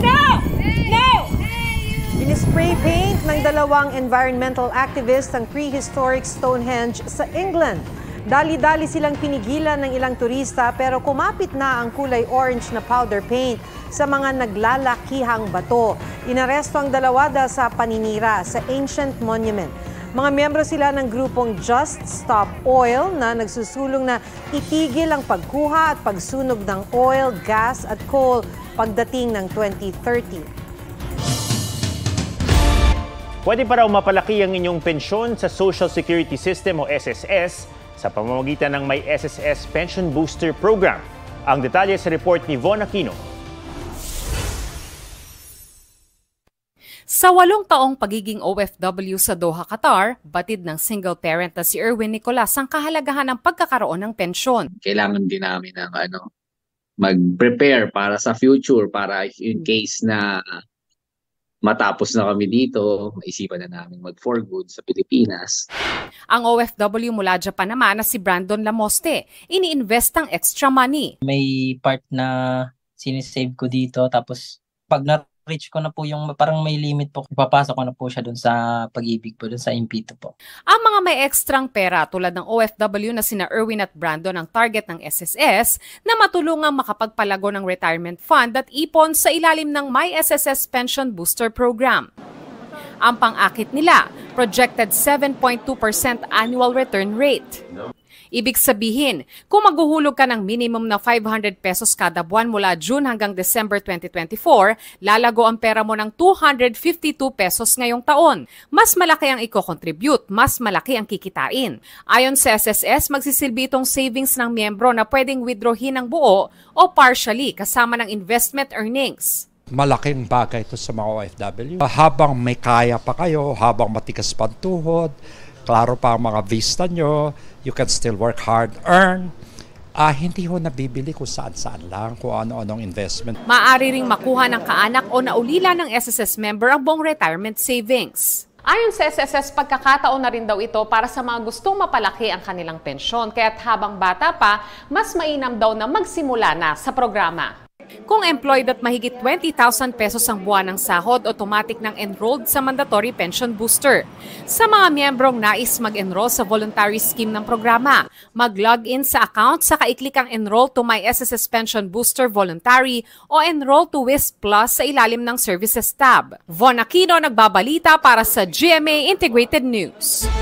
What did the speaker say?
No! No! Ini-spray paint ng dalawang environmental activists ang prehistoric Stonehenge sa England. Dali-dali silang pinigilan ng ilang turista pero kumapit na ang kulay orange na powder paint sa mga naglalakihang bato. Inaresto ang dalawa sa paninira sa ancient monument. Mga miyembro sila ng grupong Just Stop Oil na nagsusulong na itigil ang pagkuha at pagsunog ng oil, gas at coal pagdating ng 2030. Pwede para raw ang inyong pensyon sa Social Security System o SSS sa pamamagitan ng may SSS Pension Booster Program. Ang detalye sa report ni Von Aquino. Sa walong taong pagiging OFW sa Doha, Qatar, batid ng single parent na si Erwin Nicolas ang kahalagahan ng pagkakaroon ng pensyon. Kailangan din namin ng ano, mag-prepare para sa future, para in hmm. case na matapos na kami dito, maisipan na namin mag-for good sa Pilipinas. Ang OFW mula Japan naman na si Brandon Lamoste, ini-invest ang extra money. May part na sinisave ko dito, tapos pag na reach ko na po yung parang may limit po. Papasok ko na po siya dun sa pag-ibig po, dun sa MP2 po. Ang mga may ekstrang pera tulad ng OFW na sina Erwin at Brandon ang target ng SSS na matulungang makapagpalago ng retirement fund at ipon sa ilalim ng My SSS Pension Booster Program. Ang pang-akit nila, projected 7.2% annual return rate. Ibig sabihin, kung maghuhulog ka ng minimum na 500 pesos kada buwan mula June hanggang December 2024, lalago ang pera mo ng 252 pesos ngayong taon. Mas malaki ang i-contribute, mas malaki ang kikitain. Ayon sa SSS, magsisilbi itong savings ng miyembro na pwedeng withdrawin ng buo o partially kasama ng investment earnings malaking bagay ito sa mga OFW. Habang may kaya pa kayo, habang matikas pantuhod, klaro pa ang mga vista nyo, you can still work hard, earn, uh, hindi ho nabibili kung saan-saan lang, kung ano-anong investment. Maari ring makuha ng kaanak o naulila ng SSS member ang buong retirement savings. Ayon sa SSS, pagkakataon na rin daw ito para sa mga gustong mapalaki ang kanilang pensyon. Kaya't habang bata pa, mas mainam daw na magsimula na sa programa. Kung employed at mahigit 20,000 pesos ang buwan ng sahod, automatic ng enrolled sa mandatory pension booster. Sa mga miyembrong nais mag-enroll sa voluntary scheme ng programa, mag-login sa account sa kaiklik ang Enroll to My SSS Pension Booster Voluntary o Enroll to WISP Plus sa ilalim ng Services tab. Von Aquino nagbabalita para sa GMA Integrated News.